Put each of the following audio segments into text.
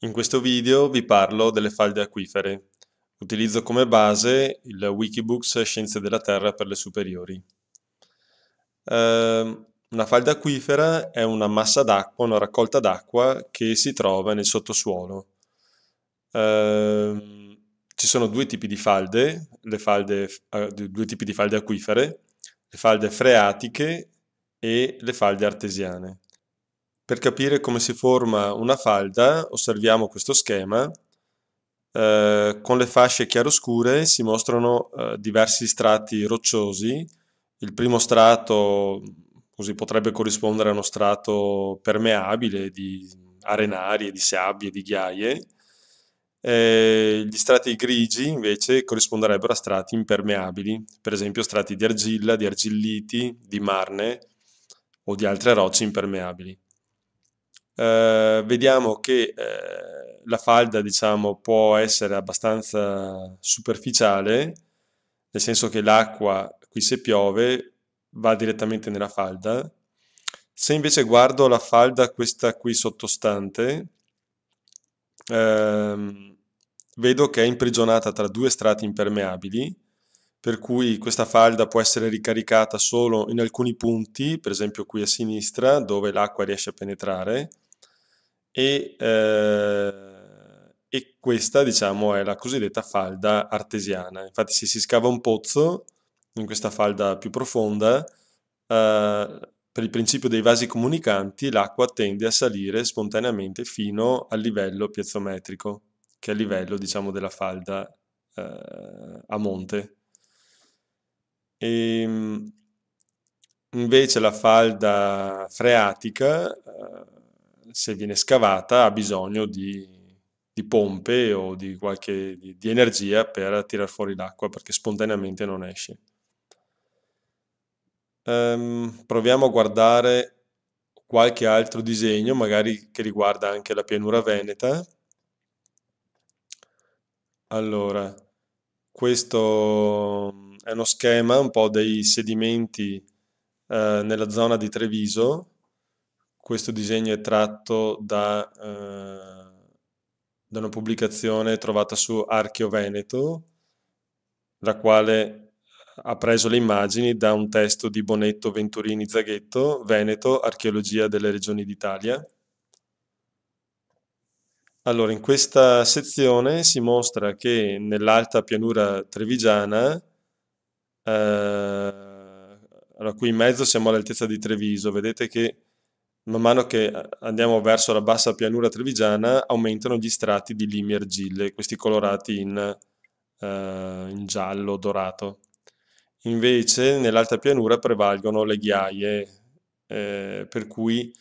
In questo video vi parlo delle falde acquifere. Utilizzo come base il Wikibooks Scienze della Terra per le superiori. Ehm, una falda acquifera è una massa d'acqua, una raccolta d'acqua che si trova nel sottosuolo. Ehm, ci sono due tipi di falde, falde, eh, due tipi di falde acquifere, le falde freatiche e le falde artesiane. Per capire come si forma una falda osserviamo questo schema. Eh, con le fasce chiaroscure si mostrano eh, diversi strati rocciosi. Il primo strato così, potrebbe corrispondere a uno strato permeabile di arenarie, di sabbie, di ghiaie. Eh, gli strati grigi invece corrisponderebbero a strati impermeabili, per esempio strati di argilla, di argilliti, di marne o di altre rocce impermeabili. Eh, vediamo che eh, la falda diciamo, può essere abbastanza superficiale, nel senso che l'acqua qui se piove va direttamente nella falda. Se invece guardo la falda questa qui sottostante, ehm, vedo che è imprigionata tra due strati impermeabili, per cui questa falda può essere ricaricata solo in alcuni punti, per esempio qui a sinistra, dove l'acqua riesce a penetrare, e, eh, e questa diciamo, è la cosiddetta falda artesiana. Infatti se si scava un pozzo in questa falda più profonda, eh, per il principio dei vasi comunicanti l'acqua tende a salire spontaneamente fino al livello piezometrico, che è il livello diciamo, della falda eh, a monte. E, ehm, invece la falda freatica, eh, se viene scavata, ha bisogno di, di pompe o di, qualche, di, di energia per tirar fuori l'acqua perché spontaneamente non esce. Um, proviamo a guardare qualche altro disegno, magari che riguarda anche la pianura veneta. Allora, questo mm, è uno schema un po' dei sedimenti eh, nella zona di Treviso. Questo disegno è tratto da, eh, da una pubblicazione trovata su Archeo Veneto, la quale ha preso le immagini da un testo di Bonetto Venturini Zaghetto, Veneto, Archeologia delle regioni d'Italia. Allora, in questa sezione si mostra che nell'alta pianura trevigiana, eh, allora qui in mezzo siamo all'altezza di Treviso, vedete che man mano che andiamo verso la bassa pianura trevigiana aumentano gli strati di limi argille, questi colorati in, eh, in giallo dorato. Invece nell'alta pianura prevalgono le ghiaie, eh, per cui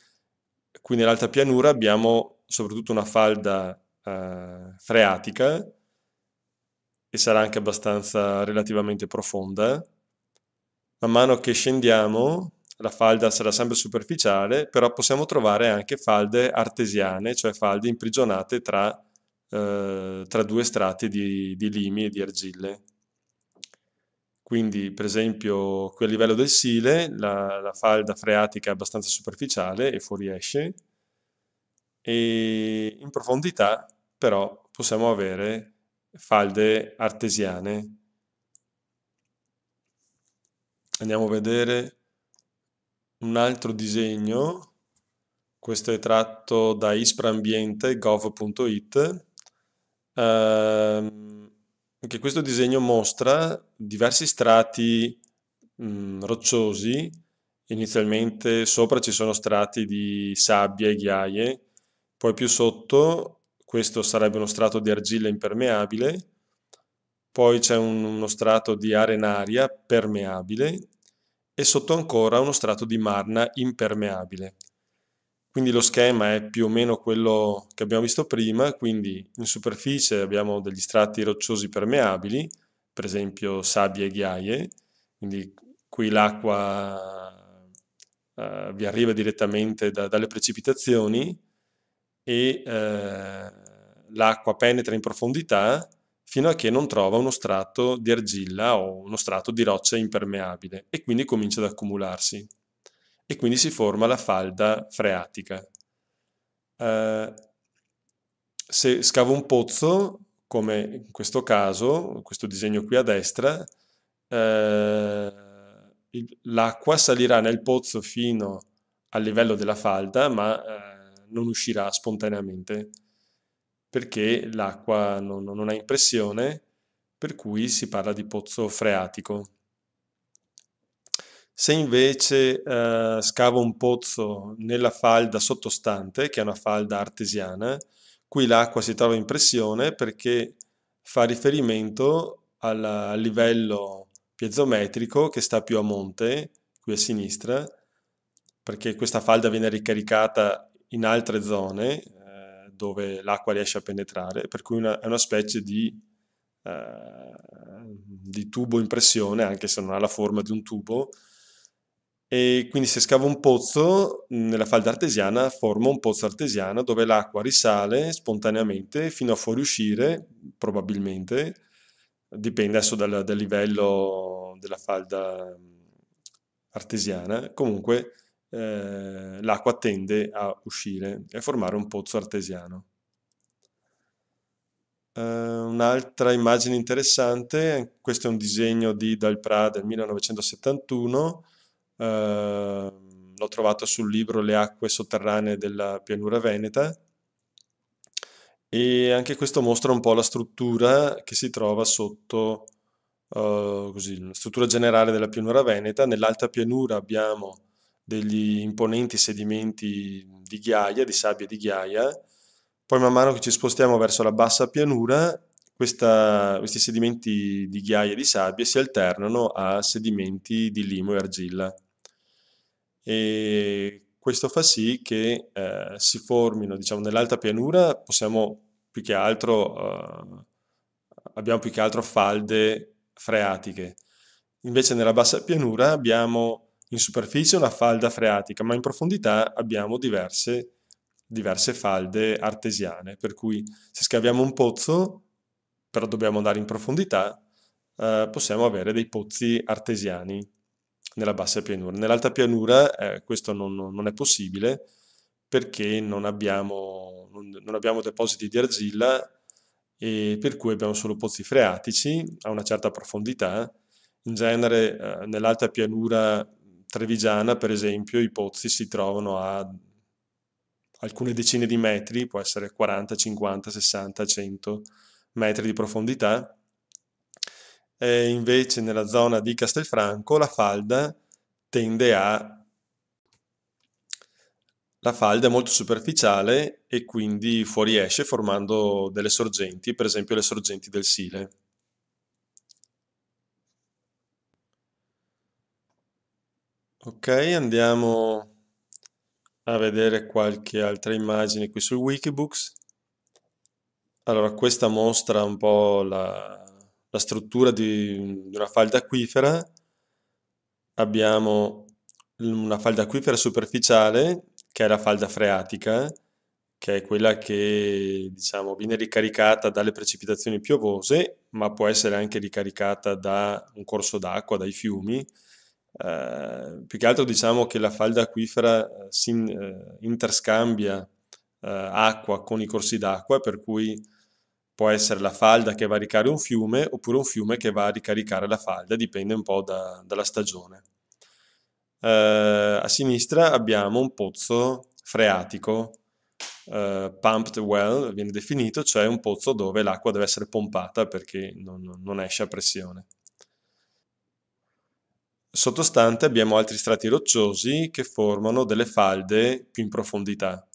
qui nell'alta pianura abbiamo soprattutto una falda eh, freatica e sarà anche abbastanza relativamente profonda. Man mano che scendiamo la falda sarà sempre superficiale, però possiamo trovare anche falde artesiane, cioè falde imprigionate tra, eh, tra due strati di, di limi e di argille. Quindi, per esempio, qui a livello del sile la, la falda freatica è abbastanza superficiale e fuoriesce, e in profondità però possiamo avere falde artesiane. Andiamo a vedere un altro disegno, questo è tratto da ispraambiente.gov.it. Ehm, anche questo disegno mostra diversi strati mh, mm, rocciosi, inizialmente sopra ci sono strati di sabbia e ghiaie, poi più sotto questo sarebbe uno strato di argilla impermeabile, poi c'è un, uno strato di arenaria permeabile e sotto ancora uno strato di marna impermeabile. Quindi lo schema è più o meno quello che abbiamo visto prima, quindi in superficie abbiamo degli strati rocciosi permeabili, per esempio sabbie e ghiaie, quindi qui l'acqua eh, vi arriva direttamente da, dalle precipitazioni e eh, l'acqua penetra in profondità fino a che non trova uno strato di argilla o uno strato di roccia impermeabile e quindi comincia ad accumularsi e quindi si forma la falda freatica. Eh, se scavo un pozzo, come in questo caso, questo disegno qui a destra, eh, l'acqua salirà nel pozzo fino al livello della falda, ma eh, non uscirà spontaneamente perché l'acqua non, non ha impressione, per cui si parla di pozzo freatico. Se invece eh, scavo un pozzo nella falda sottostante, che è una falda artesiana, qui l'acqua si trova in pressione perché fa riferimento al livello piezometrico che sta più a monte, qui a sinistra, perché questa falda viene ricaricata in altre zone eh, dove l'acqua riesce a penetrare, per cui una, è una specie di, eh, di tubo in pressione, anche se non ha la forma di un tubo, e quindi se scavo un pozzo nella falda artesiana formo un pozzo artesiano dove l'acqua risale spontaneamente fino a fuoriuscire, probabilmente, dipende adesso dal, dal livello della falda artesiana, comunque eh, l'acqua tende a uscire e a formare un pozzo artesiano. Uh, un'altra immagine interessante, questo è un disegno di Dal Pra del 1971, Ehm, l'ho trovato sul libro Le acque sotterranee della pianura veneta e anche questo mostra un po' la struttura che si trova sotto eh, così, la struttura generale della pianura veneta. Nell'alta pianura abbiamo degli imponenti sedimenti di ghiaia, di sabbia di ghiaia, poi man mano che ci spostiamo verso la bassa pianura, questa, questi sedimenti di ghiaia e di sabbia si alternano a sedimenti di limo e argilla e questo fa sì che eh, si formino, diciamo, nell'alta pianura possiamo più che altro, eh, abbiamo più che altro falde freatiche. Invece nella bassa pianura abbiamo in superficie una falda freatica, ma in profondità abbiamo diverse, diverse falde artesiane, per cui se scaviamo un pozzo, però dobbiamo andare in profondità, eh, possiamo avere dei pozzi artesiani nella bassa pianura. Nell'alta pianura eh, questo non, non, è possibile perché non abbiamo, non abbiamo, depositi di argilla e per cui abbiamo solo pozzi freatici a una certa profondità. In genere eh, nell'alta pianura trevigiana, per esempio, i pozzi si trovano a alcune decine di metri, può essere 40, 50, 60, 100 metri di profondità eh, invece nella zona di Castelfranco la falda tende a la falda è molto superficiale e quindi fuoriesce formando delle sorgenti, per esempio le sorgenti del Sile. Ok, andiamo a vedere qualche altra immagine qui sul Wikibooks. Allora, questa mostra un po' la, la struttura di, una falda acquifera, abbiamo una falda acquifera superficiale, che è la falda freatica, che è quella che diciamo, viene ricaricata dalle precipitazioni piovose, ma può essere anche ricaricata da un corso d'acqua, dai fiumi. Eh, più che altro diciamo che la falda acquifera eh, si eh, interscambia eh, acqua con i corsi d'acqua, per cui può essere la falda che va a ricaricare un fiume oppure un fiume che va a ricaricare la falda, dipende un po' da, dalla stagione. Eh, a sinistra abbiamo un pozzo freatico, eh, pumped well viene definito, cioè un pozzo dove l'acqua deve essere pompata perché non, non esce a pressione. Sottostante abbiamo altri strati rocciosi che formano delle falde più in profondità.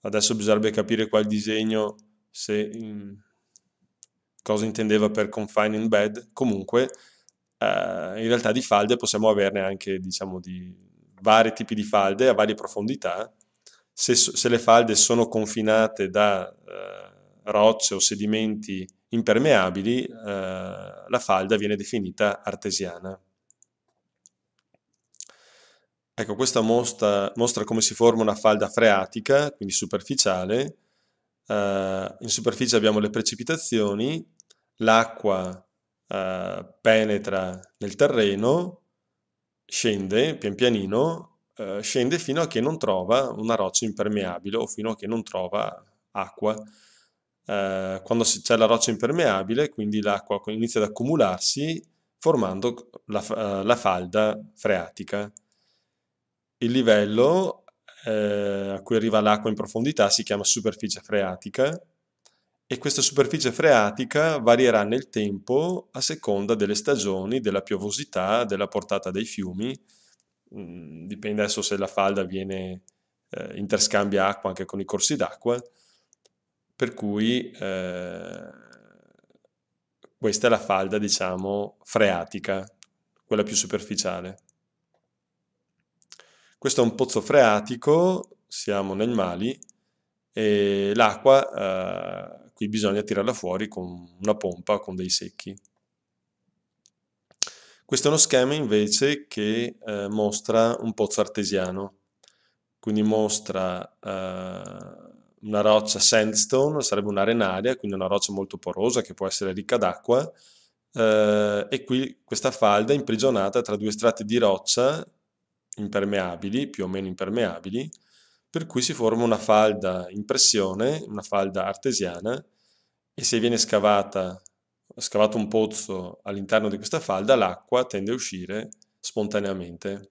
Adesso bisognerebbe capire qua il disegno se in cosa intendeva per confine in bed, comunque eh, in realtà di falde possiamo averne anche diciamo di vari tipi di falde a varie profondità, se, se le falde sono confinate da eh, rocce o sedimenti impermeabili, eh, la falda viene definita artesiana. Ecco, questa mostra, mostra come si forma una falda freatica, quindi superficiale. Uh, in superficie abbiamo le precipitazioni l'acqua eh, penetra nel terreno, scende pian pianino, eh, scende fino a che non trova una roccia impermeabile o fino a che non trova acqua. Eh, quando c'è la roccia impermeabile, quindi l'acqua inizia ad accumularsi formando la, eh, la falda freatica. Il livello eh, a cui arriva l'acqua in profondità si chiama superficie freatica e questa superficie freatica varierà nel tempo a seconda delle stagioni, della piovosità, della portata dei fiumi, mm, dipende adesso se la falda viene, eh, interscambia acqua anche con i corsi d'acqua, per cui eh, questa è la falda, diciamo, freatica, quella più superficiale. Questo è un pozzo freatico, siamo nel Mali, e l'acqua eh, qui bisogna tirarla fuori con una pompa, con dei secchi. Questo è uno schema invece che eh, mostra un pozzo artesiano, quindi mostra eh, una roccia sandstone, sarebbe un'arenaria, quindi una roccia molto porosa che può essere ricca d'acqua, eh, e qui questa falda è imprigionata tra due strati di roccia impermeabili, più o meno impermeabili, per cui si forma una falda in pressione, una falda artesiana, e se viene scavata, scavato un pozzo all'interno di questa falda, l'acqua tende a uscire spontaneamente.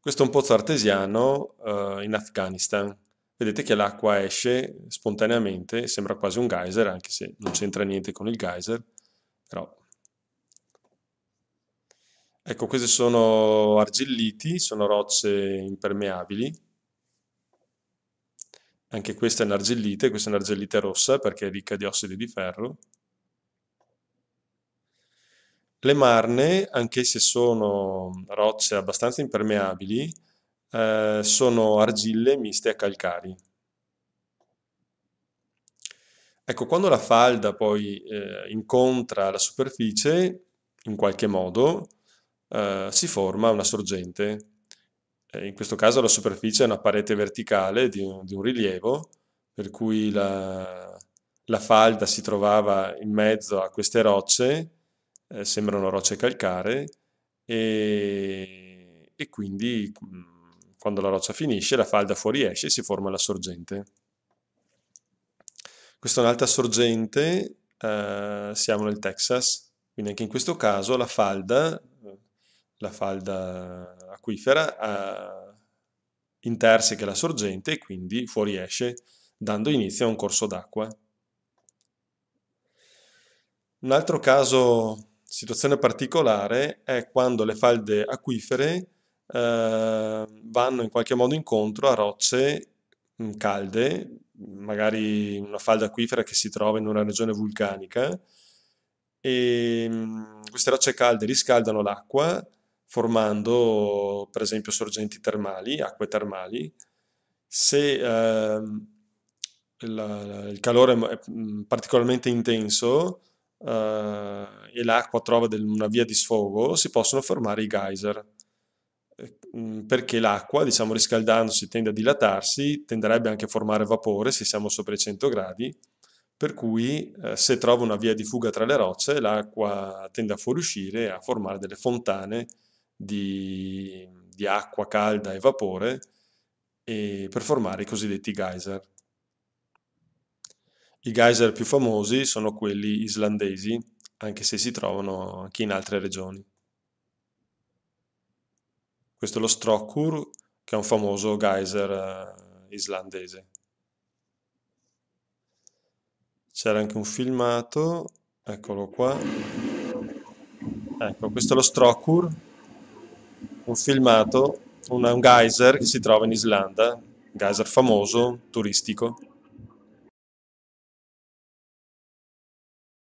Questo è un pozzo artesiano eh, in Afghanistan. Vedete che l'acqua esce spontaneamente, sembra quasi un geyser, anche se non c'entra niente con il geyser, però Ecco, queste sono argilliti, sono rocce impermeabili. Anche questa è un'argillite, questa è un'argillite rossa perché è ricca di ossidi di ferro. Le marne, anch'esse sono rocce abbastanza impermeabili, eh, sono argille miste a calcari. Ecco, quando la falda poi eh, incontra la superficie, in qualche modo, eh, si forma una sorgente. in questo caso la superficie è una parete verticale di un, di un rilievo, per cui la, la, falda si trovava in mezzo a queste rocce, eh, sembrano rocce calcaree, e, e quindi mm, quando la roccia finisce la falda fuoriesce e si forma la sorgente. Questa è un'altra sorgente, eh, siamo nel Texas, quindi anche in questo caso la falda la falda acquifera a, eh, interseca la sorgente e quindi fuoriesce dando inizio a un corso d'acqua. Un altro caso, situazione particolare, è quando le falde acquifere eh, vanno in qualche modo incontro a rocce mm, calde, magari una falda acquifera che si trova in una regione vulcanica, e mm, queste rocce calde riscaldano l'acqua formando per esempio sorgenti termali, acque termali. Se eh, il, il, calore è mm, particolarmente intenso eh, e l'acqua trova del, una via di sfogo, si possono formare i geyser eh, mm, perché l'acqua, diciamo, riscaldandosi tende a dilatarsi, tenderebbe anche a formare vapore se siamo sopra i 100 gradi, per cui eh, se trova una via di fuga tra le rocce, l'acqua tende a fuoriuscire e a formare delle fontane di, di acqua calda e vapore e per formare i cosiddetti geyser. I geyser più famosi sono quelli islandesi, anche se si trovano anche in altre regioni. Questo è lo Strokkur, che è un famoso geyser eh, islandese. C'era anche un filmato, eccolo qua. Ecco, questo è lo Strokkur, un filmato, una, un geyser che si trova in Islanda, un geyser famoso, turistico.